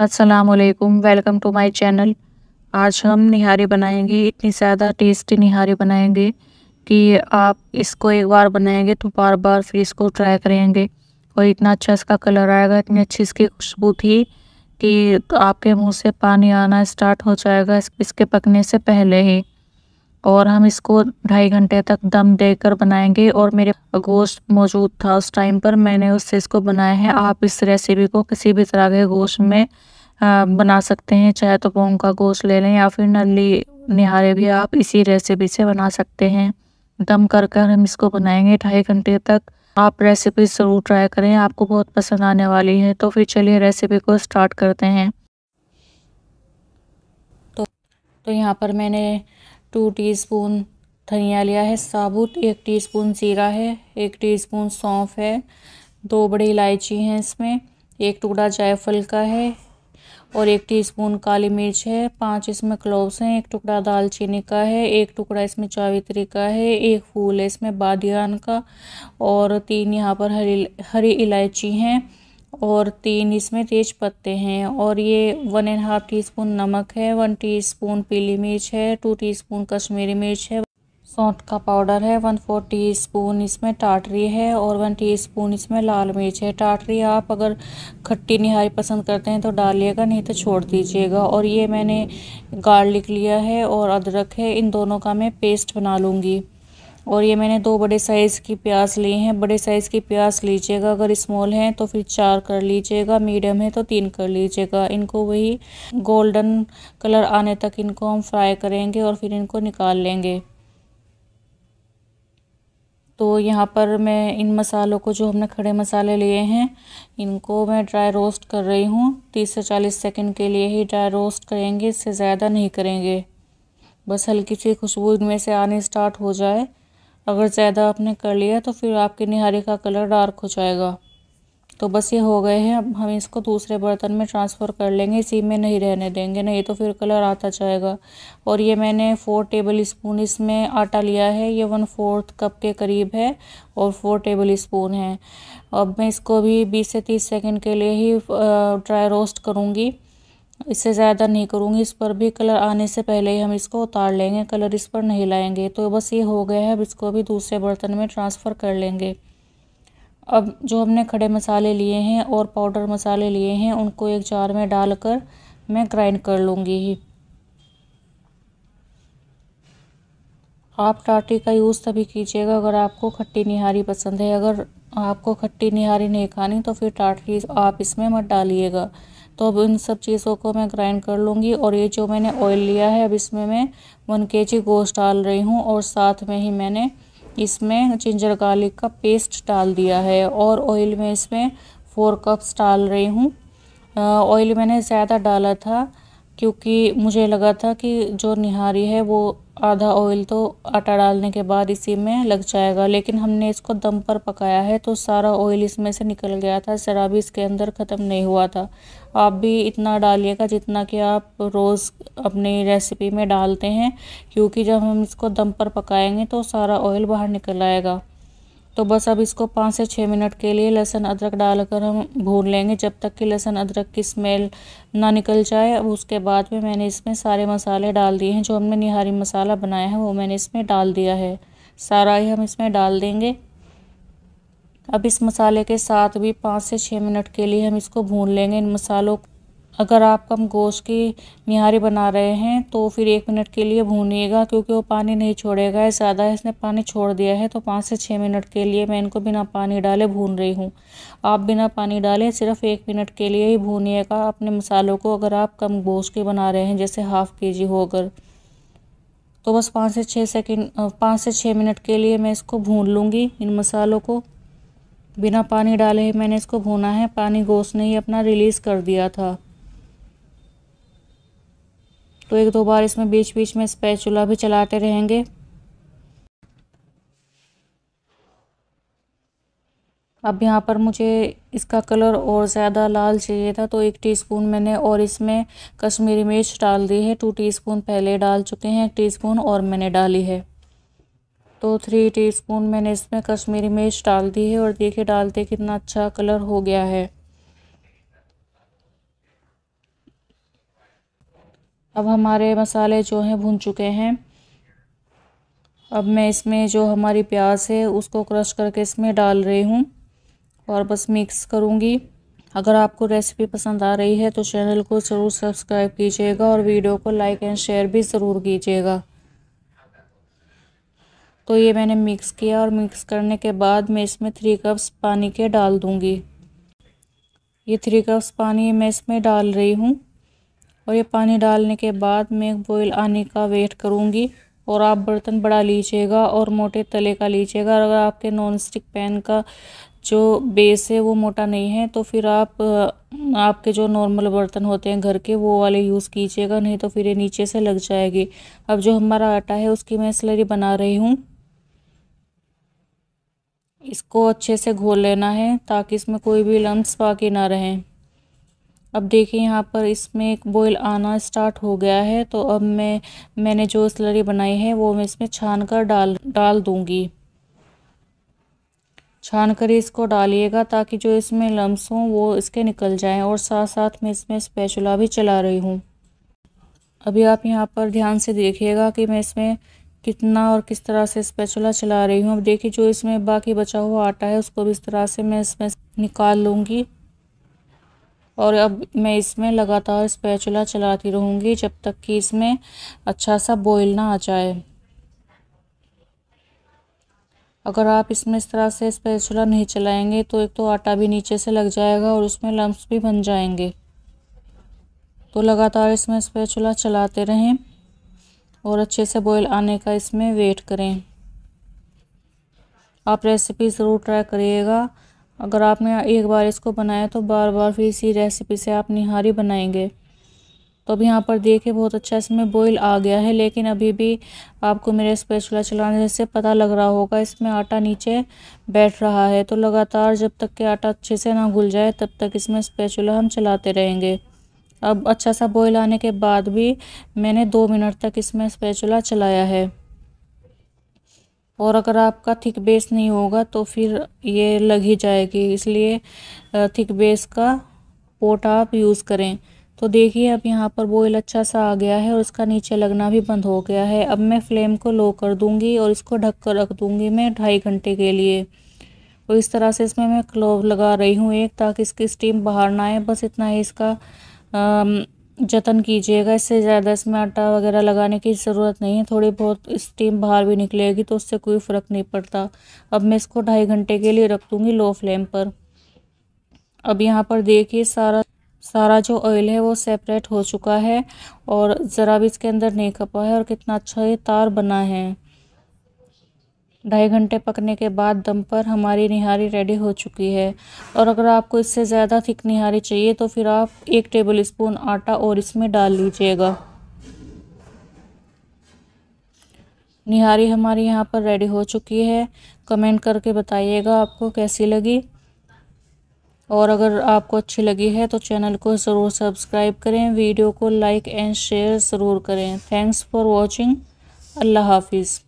असलकुम welcome to my channel आज हम निहारी बनाएंगे इतनी ज़्यादा टेस्टी निहारी बनाएंगे कि आप इसको एक बार बनाएंगे तो बार बार फिर इसको ट्राई करेंगे और इतना अच्छा इसका कलर आएगा इतनी अच्छी इसकी खुशबू थी कि आपके मुंह से पानी आना स्टार्ट हो जाएगा इसके पकने से पहले ही और हम इसको ढाई घंटे तक दम देकर बनाएंगे और मेरे गोश्त मौजूद था उस टाइम पर मैंने उससे इसको बनाया है आप इस रेसिपी को किसी भी तरह के गोश्त में आ, बना सकते हैं चाहे तो पोंग का गोश्त ले लें या फिर नली निहारे भी आप इसी रेसिपी से बना सकते हैं दम कर कर हम इसको बनाएंगे ढाई घंटे तक आप रेसिपी ज़रूर ट्राई करें आपको बहुत पसंद आने वाली है तो फिर चलिए रेसिपी को स्टार्ट करते हैं तो तो यहाँ पर मैंने टू टीस्पून धनिया लिया है साबुत एक टीस्पून जीरा है एक टीस्पून सौंफ है दो बड़ी इलायची हैं इसमें एक टुकड़ा जायफल का है और एक टीस्पून काली मिर्च है पांच इसमें क्लोव्स हैं एक टुकड़ा दालचीनी का है एक टुकड़ा इसमें चावित्री का है एक फूल है इसमें बादियान का और तीन यहाँ पर हरी हरी इलायची हैं और तीन इसमें तेज पत्ते हैं और ये one and half teaspoon नमक है वन टी स्पून पीली मिर्च है टू टी स्पून कश्मीरी मिर्च है सौंठ का पाउडर है वन फोर टी स्पून इसमें टाटरी है और वन टी स्पून इसमें लाल मिर्च है टाटरी आप अगर खट्टी निहारी पसंद करते हैं तो डालिएगा नहीं तो छोड़ दीजिएगा और ये मैंने गार्लिक लिया है और अदरक है इन दोनों का मैं पेस्ट बना लूँगी और ये मैंने दो बड़े साइज़ की प्याज ली हैं बड़े साइज़ की प्याज लीजिएगा अगर स्मॉल हैं तो फिर चार कर लीजिएगा मीडियम है तो तीन कर लीजिएगा इनको वही गोल्डन कलर आने तक इनको हम फ्राई करेंगे और फिर इनको निकाल लेंगे तो यहाँ पर मैं इन मसालों को जो हमने खड़े मसाले लिए हैं इनको मैं ड्राई रोस्ट कर रही हूँ तीस से चालीस सेकेंड के लिए ही ड्राई रोस्ट करेंगे इससे ज़्यादा नहीं करेंगे बस हल्की सी खुशबू इनमें से आने स्टार्ट हो जाए अगर ज़्यादा आपने कर लिया तो फिर आपकी निहारी का कलर डार्क हो जाएगा तो बस ये हो गए हैं अब हम इसको दूसरे बर्तन में ट्रांसफ़र कर लेंगे इसी में नहीं रहने देंगे नहीं तो फिर कलर आता जाएगा और ये मैंने फ़ोर टेबल स्पून इसमें आटा लिया है ये वन फोर्थ कप के करीब है और फोर टेबल स्पून है अब मैं इसको भी बीस से तीस सेकंड के लिए ही ड्राई रोस्ट करूँगी इससे ज़्यादा नहीं करूँगी इस पर भी कलर आने से पहले ही हम इसको उतार लेंगे कलर इस पर नहीं लाएंगे तो बस ये हो गया है अब इसको भी दूसरे बर्तन में ट्रांसफ़र कर लेंगे अब जो हमने खड़े मसाले लिए हैं और पाउडर मसाले लिए हैं उनको एक जार में डालकर मैं ग्राइंड कर लूँगी ही आप टाटी का यूज़ तभी कीजिएगा अगर आपको खट्टी निहारी पसंद है अगर आपको खट्टी निहारी नहीं खानी तो फिर टाटी आप इसमें मत डालिएगा तो अब इन सब चीज़ों को मैं ग्राइंड कर लूँगी और ये जो मैंने ऑयल लिया है अब इसमें मैं वन के जी गोश्त डाल रही हूँ और साथ में ही मैंने इसमें जिंजर गार्लिक का पेस्ट डाल दिया है और ऑयल में इसमें फ़ोर कप्स डाल रही हूँ ऑयल मैंने ज़्यादा डाला था क्योंकि मुझे लगा था कि जो निहारी है वो आधा ऑयल तो आटा डालने के बाद इसी में लग जाएगा लेकिन हमने इसको दम पर पकाया है तो सारा ऑयल इसमें से निकल गया था ज़रा भी इसके अंदर ख़त्म नहीं हुआ था आप भी इतना डालिएगा जितना कि आप रोज़ अपनी रेसिपी में डालते हैं क्योंकि जब हम इसको दम पर पकाएंगे तो सारा ऑयल बाहर निकल आएगा तो बस अब इसको पाँच से छः मिनट के लिए लहसुन अदरक डालकर हम भून लेंगे जब तक कि लहसुन अदरक की स्मेल ना निकल जाए अब उसके बाद में मैंने इसमें सारे मसाले डाल दिए हैं जो हमने निहारी मसाला बनाया है वो मैंने इसमें डाल दिया है सारा ही हम इसमें डाल देंगे अब इस मसाले के साथ भी पाँच से छः मिनट के लिए हम इसको भून लेंगे इन मसालों अगर आप कम गोश्त की निहारी बना रहे हैं तो फिर एक मिनट के लिए भूनिएगा क्योंकि वो पानी नहीं छोड़ेगा ज़्यादा इसने पानी छोड़ दिया है तो पाँच से छः मिनट के लिए मैं इनको बिना पानी डाले भून रही हूँ आप बिना पानी डाले सिर्फ एक मिनट के लिए ही भूनिएगा अपने मसालों को अगर आप कम गोश्त के बना रहे हैं जैसे हाफ़ के जी हो अगर तो बस पाँच से छः सेकेंड पाँच से छः मिनट के लिए मैं इसको भून लूँगी इन मसालों को बिना पानी डाले मैंने इसको भूना है पानी गोश्त ने ही अपना रिलीज़ कर दिया था तो एक दो बार इसमें बीच बीच में स्पैचुला भी चलाते रहेंगे अब यहाँ पर मुझे इसका कलर और ज़्यादा लाल चाहिए था तो एक टीस्पून मैंने और इसमें कश्मीरी मिर्च डाल दी है टू टीस्पून पहले डाल चुके हैं एक टीस्पून और मैंने डाली है तो थ्री टीस्पून मैंने इसमें कश्मीरी मिर्च डाल दी है और देखिए डालते कितना अच्छा कलर हो गया है अब हमारे मसाले जो हैं भुन चुके हैं अब मैं इसमें जो हमारी प्याज है उसको क्रश करके इसमें डाल रही हूँ और बस मिक्स करूँगी अगर आपको रेसिपी पसंद आ रही है तो चैनल को ज़रूर सब्सक्राइब कीजिएगा और वीडियो को लाइक एंड शेयर भी ज़रूर कीजिएगा तो ये मैंने मिक्स किया और मिक्स करने के बाद मैं इसमें थ्री कप्स पानी के डाल दूँगी ये थ्री कप्स पानी मैं इसमें डाल रही हूँ और ये पानी डालने के बाद मैं बॉयल आने का वेट करूँगी और आप बर्तन बड़ा लीजिएगा और मोटे तले का लीजिएगा अगर आपके नॉन स्टिक पैन का जो बेस है वो मोटा नहीं है तो फिर आप आपके जो नॉर्मल बर्तन होते हैं घर के वो वाले यूज़ कीजिएगा नहीं तो फिर ये नीचे से लग जाएगी अब जो हमारा आटा है उसकी मैं स्लरी बना रही हूँ इसको अच्छे से घोल लेना है ताकि इसमें कोई भी लम्स बाकी ना रहें अब देखिए यहाँ पर इसमें एक बॉयल आना स्टार्ट हो गया है तो अब मैं मैंने जो स्लरी बनाई है वो मैं इसमें छान कर डाल डाल दूँगी छान कर इसको डालिएगा ताकि जो इसमें लम्स हों वो इसके निकल जाएं और साथ साथ मैं इसमें स्पैचुला भी चला रही हूँ अभी आप यहाँ पर ध्यान से देखिएगा कि मैं इसमें कितना और किस तरह से स्पैचुला चला रही हूँ अब देखिए जो इसमें बाकी बचा हुआ आटा है उसको भी इस तरह से मैं इसमें निकाल लूँगी और अब मैं इसमें लगातार स्पैचुला चलाती रहूँगी जब तक कि इसमें अच्छा सा बॉयल ना आ जाए अगर आप इसमें इस तरह से स्पैचुला नहीं चलाएंगे तो एक तो आटा भी नीचे से लग जाएगा और उसमें लम्स भी बन जाएंगे तो लगातार इसमें स्पैचुला चलाते रहें और अच्छे से बॉयल आने का इसमें वेट करें आप रेसिपी ज़रूर ट्राई करिएगा अगर आपने एक बार इसको बनाया तो बार बार फिर इसी रेसिपी से आप निहारी बनाएंगे तो अब यहाँ पर देखें बहुत अच्छा इसमें बॉईल आ गया है लेकिन अभी भी आपको मेरे स्पेशला चलाने से पता लग रहा होगा इसमें आटा नीचे बैठ रहा है तो लगातार जब तक के आटा अच्छे से ना घुल जाए तब तक इसमें स्पेचुला हम चलाते रहेंगे अब अच्छा सा बॉईल आने के बाद भी मैंने दो मिनट तक इसमें स्पेचुला चलाया है और अगर आपका थिक बेस नहीं होगा तो फिर ये लग ही जाएगी इसलिए थिक बेस का पोट आप यूज़ करें तो देखिए अब यहाँ पर बॉयल अच्छा सा आ गया है और इसका नीचे लगना भी बंद हो गया है अब मैं फ्लेम को लो कर दूँगी और इसको ढक कर रख दूँगी मैं ढाई घंटे के लिए और इस तरह से इसमें मैं क्लोव लगा रही हूँ एक ताकि इसकी स्टीम बाहर ना आए बस इतना ही इसका जतन कीजिएगा इससे ज़्यादा इसमें आटा वगैरह लगाने की ज़रूरत नहीं है थोड़ी बहुत स्टीम बाहर भी निकलेगी तो उससे कोई फ़र्क नहीं पड़ता अब मैं इसको ढाई घंटे के लिए रख दूँगी लो फ्लेम पर अब यहाँ पर देखिए सारा सारा जो ऑयल है वो सेपरेट हो चुका है और ज़रा भी इसके अंदर नहीं खपा है और कितना अच्छा ये तार बना है ढाई घंटे पकने के बाद दम पर हमारी निहारी रेडी हो चुकी है और अगर आपको इससे ज़्यादा थिक निहारी चाहिए तो फिर आप एक टेबल स्पून आटा और इसमें डाल लीजिएगा निहारी हमारी यहाँ पर रेडी हो चुकी है कमेंट करके बताइएगा आपको कैसी लगी और अगर आपको अच्छी लगी है तो चैनल को ज़रूर सब्सक्राइब करें वीडियो को लाइक एंड शेयर ज़रूर करें थैंक्स फॉर वॉचिंग अल्लाह हाफिज़